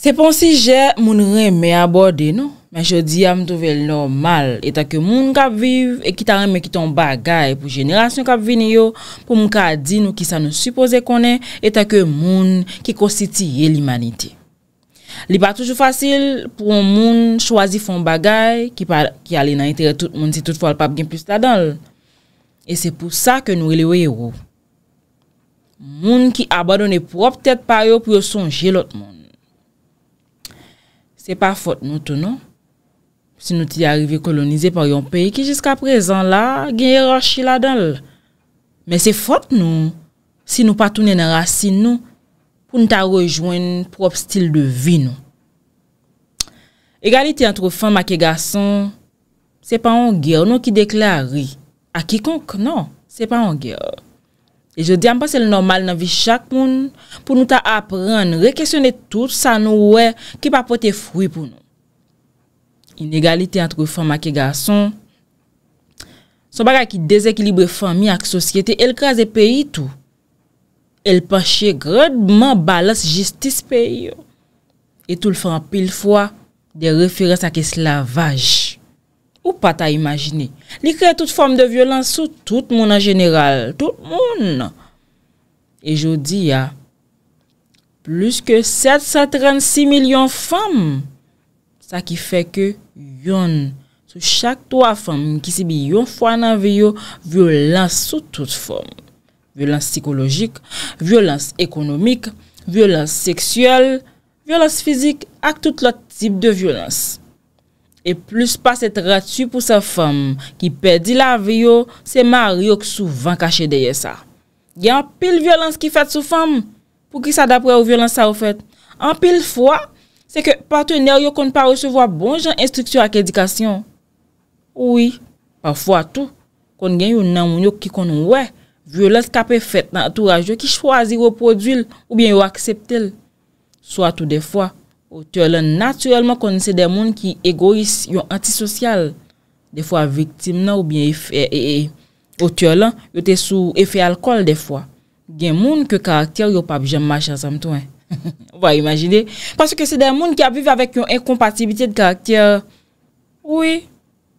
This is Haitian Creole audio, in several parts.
Se pon sije, moun reme aborde nou. Men jodi ya mtouve lò mal. Eta ke moun kap viv, e kita reme kiton bagay pou jenerasyon kap vini yo. Pou moun ka adi nou ki sa nou suppose konen. Eta ke moun ki konsiti ye l'imanite. Li pa toujou fasil pou moun chwazi fon bagay. Ki ale nan itere tout moun si tout fwa l'pap gen plus ta donl. E se pou sa ke nou iliwe yo. Moun ki abadone prop tet pa yo pou yo sonje lòt moun. Se pa fote nou tou nou, si nou ti arive kolonize par yon peyi ki jiska prezan la, genye rashi la dan l. Men se fote nou, si nou pa tounen raci nou, pou nou ta rejoen prop stil de vi nou. Egalite antre fem a ke gason, se pa an gyer nou ki dekla ri, a kikonk nou, se pa an gyer. E je di an pa se lè normal nan vi chak moun pou nou ta apren, rekesyonè tout sa nou wè ki pa pote fruy pou nou. Inegalite antre fèm a ke gason, son baga ki dezekilibre fèm mi ak sosyete el kreze peyi tou. El pa chè gredman balas jistis peyi yo. E tou l fèm pil fwa de referens a ke slavaj. Ou pa ta imajine, li kre tout form de violans sou tout moun an jeneral, tout moun. E jodi ya plus ke 736 milyon fam, sa ki fe ke yon sou chak 3 fam ki si bi yon fwa nan veyo violans sou tout form. Violans psikologik, violans ekonomik, violans seksyel, violans fizik ak tout lot tip de violans. E plus pa se trati pou se fèm ki pedi la vi yo, se mari yo souvan kache deye sa. Gen apil violens ki fèt sou fèm pou ki sa dapre ou violens sa ou fèt. Anpil fwa, se ke partener yo kon pa recevo a bon jan instruksyon ak edikasyon. Ouwi, pa fwa tou, kon gen yo nan moun yo ki kon wè violens kape fèt nan atouraj yo ki chwazi ou prodjil ou bien yo akseptil. Swa tou de fwa. Ou tè lan, naturelman kon se de moun ki egoïs yon antisosyal. De fwa, viktim nan ou bien e fè e e e. Ou tè lan, yo te sou e fè alkol de fwa. Gen moun ke karakter yo pa bjèm macha samtouen. Ou pa imagine, paske se de moun ki aviv avèk yon enkompatibite de karakter. Ou e,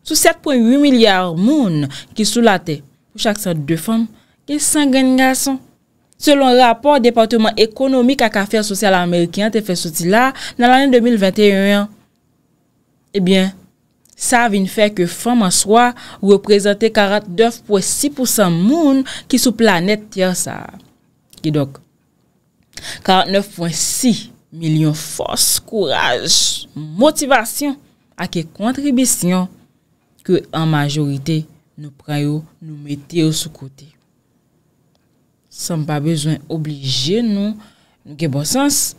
sou 7.8 milyar moun ki sou late. Ou chak sa de fèm, gen sangen nga san. Selon rapor Departement Ekonomik ak Afèr Sosyal Amerikyan te fè soti la nan l'anè 2021, ebyen, sa vin fè ke fèm an swa reprezentè 49.6% moun ki sou planèt tè sa. Ki dok? 49.6 milyon fòs, kouraj, motivasyon ak e kontribisyon ke an majorite nou preyo nou metè yo sou kotey. San pa bezwen oblije nou, nou ke bon sens.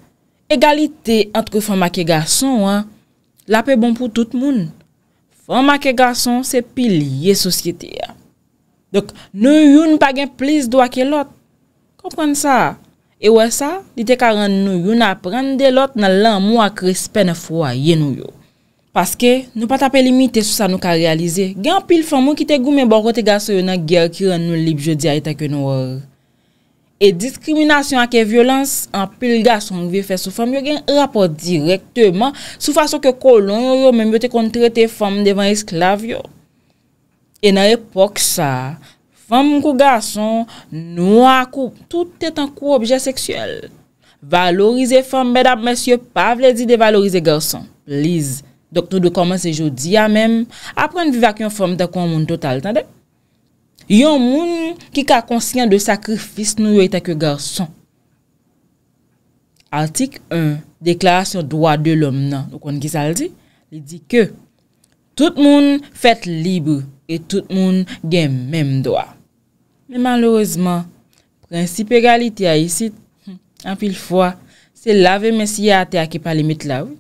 Egalite antre foma ke gason, la pe bon pou tout moun. Foma ke gason, se pil ye sosyete ya. Dok, nou yon pa gen plis do akye lot. Komprende sa? E wè sa, li te karan nou yon apren de lot nan lan mou akrispe na fwa ye nou yo. Paske, nou pa tape limite sou sa nou ka realize. Gen pil fomo ki te goumen bon kote gason yon nan ger ki ren nou lip jodi a ita ke nou or. E diskriminasyon akè e violans an pil gason vye fè sou fòm yo gen rapò direktèman sou fòsò ke kolon yo yo men myote kontre te fòm devan esklav yo. E nan epòk sa, fòm mkou gason, nou akou, tout etan kou obje seksyèl. Valorize fòm, mèdap mèsyè, pa vle di devalorize gason. Liz, doktor do koman se joudi ya mèm, apren vivak yon fòm takou an moun total, tan dek? li yon moun ki ka konsyen de sakrifis nou yo itak yo garson. Artik 1, deklarasyon doa de lom nan, nou kon gizal di, li di ke, tout moun fet libu, e tout moun gen menm doa. Men malorosman, prinsip egalite a yisit, hmm, an pil fwa, se lave mesye ate a ki palimit la ou,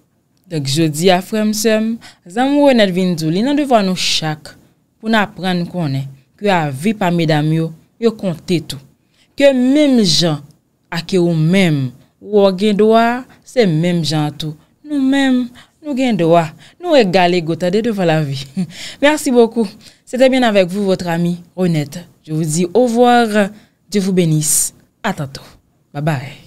dok jodi a fremsem, zan moun wè e net vin djou li nan devwa nou chak, pou nan aprenn konen, avez vu par mesdames, yo, yo tout. tout. Que même gens à qui vous ou vous gen droit de même gens tout. nous tout. nous de droit. Nous égalons devant la vie. Merci beaucoup. C'était bien avec vous, votre ami Honnête. Je vous dis au revoir. Je vous bénisse. À tantôt. Bye bye.